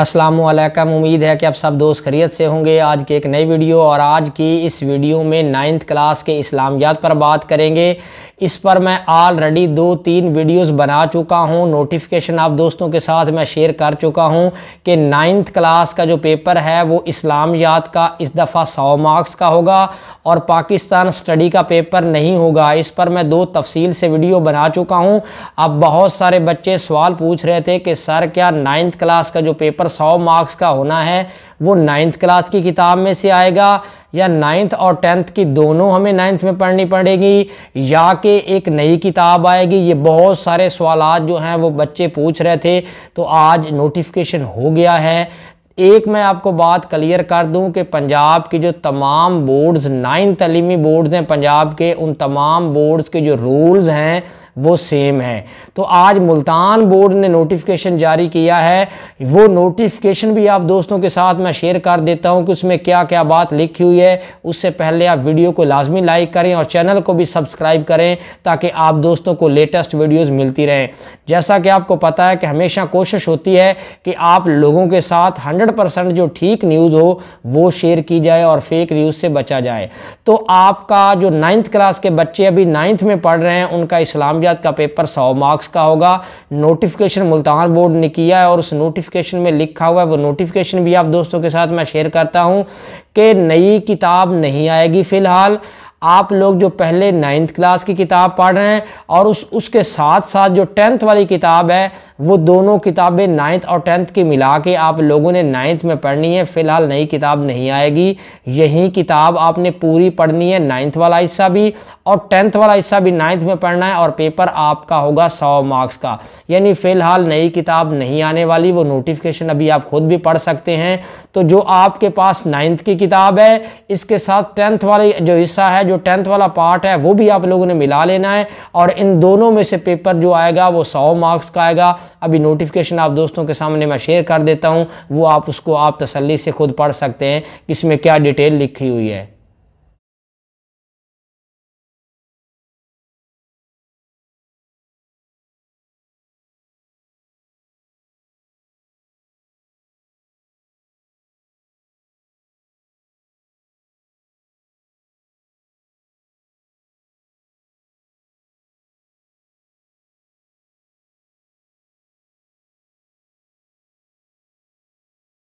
अस्सलाम वालेकुम उम्मीद है कि आप सब दोस्त खरीत से होंगे आज की एक नई वीडियो और आज की इस वीडियो में नाइन्थ क्लास के इस्लामियात पर बात करेंगे इस पर मैं ऑलरेडी दो तीन वीडियोस बना चुका हूं नोटिफिकेशन आप दोस्तों के साथ मैं शेयर कर चुका हूं कि नाइन्थ क्लास का जो पेपर है वो इस्लामियात का इस दफ़ा सौ मार्क्स का होगा और पाकिस्तान स्टडी का पेपर नहीं होगा इस पर मैं दो तफसील से वीडियो बना चुका हूं अब बहुत सारे बच्चे सवाल पूछ रहे थे कि सर क्या नाइन्थ क्लास का जो पेपर सौ मार्क्स का होना है वो नाइन्थ क्लास की किताब में से आएगा या नाइन्थ और टेंथ की दोनों हमें नाइन्थ में पढ़नी पड़ेगी या कि एक नई किताब आएगी ये बहुत सारे सवाल जो हैं वो बच्चे पूछ रहे थे तो आज नोटिफिकेशन हो गया है एक मैं आपको बात क्लियर कर दूं कि पंजाब की जो तमाम बोर्ड्स नाइन तलीमी बोर्ड्स हैं पंजाब के उन तमाम बोर्ड्स के जो रूल्स हैं वो सेम है तो आज मुल्तान बोर्ड ने नोटिफिकेशन जारी किया है वो नोटिफिकेशन भी आप दोस्तों के साथ मैं शेयर कर देता हूँ कि उसमें क्या क्या बात लिखी हुई है उससे पहले आप वीडियो को लाजमी लाइक करें और चैनल को भी सब्सक्राइब करें ताकि आप दोस्तों को लेटेस्ट वीडियोज़ मिलती रहें जैसा कि आपको पता है कि हमेशा कोशिश होती है कि आप लोगों के साथ हंड्रेड जो ठीक न्यूज़ हो वो शेयर की जाए और फेक न्यूज़ से बचा जाए तो आपका जो नाइन्थ क्लास के बच्चे अभी नाइन्थ में पढ़ रहे हैं उनका इस्लाम मामलियात का पेपर सौ मार्क्स का होगा नोटिफिकेशन मुल्तान बोर्ड ने किया है और उस नोटिफिकेशन में लिखा हुआ है वो नोटिफिकेशन भी आप दोस्तों के साथ मैं शेयर करता हूँ कि नई किताब नहीं आएगी फ़िलहाल आप लोग जो पहले नाइन्थ क्लास की किताब पढ़ रहे हैं और उस उसके साथ साथ जो टेंथ वाली किताब है वो दोनों किताबें नाइन्थ और टेंथ की मिला के आप लोगों ने नाइन्थ में पढ़नी है फ़िलहाल नई किताब नहीं आएगी यही किताब आपने पूरी पढ़नी है नाइन्थ वाला हिस्सा भी और टेंथ वाला हिस्सा भी नाइन्थ में पढ़ना है और पेपर आपका होगा सौ मार्क्स का यानी फ़िलहाल नई किताब नहीं आने वाली वो नोटिफिकेशन अभी आप खुद भी पढ़ सकते हैं तो जो आपके पास नाइन्थ की किताब है इसके साथ टेंथ वाला जो हिस्सा है जो टेंथ वाला पार्ट है वो भी आप लोगों ने मिला लेना है और इन दोनों में से पेपर जो आएगा वो सौ मार्क्स का आएगा अभी नोटिफिकेशन आप दोस्तों के सामने मैं शेयर कर देता हूँ वो आप उसको आप तसली से खुद पढ़ सकते हैं इसमें क्या डिटेल लिखी हुई है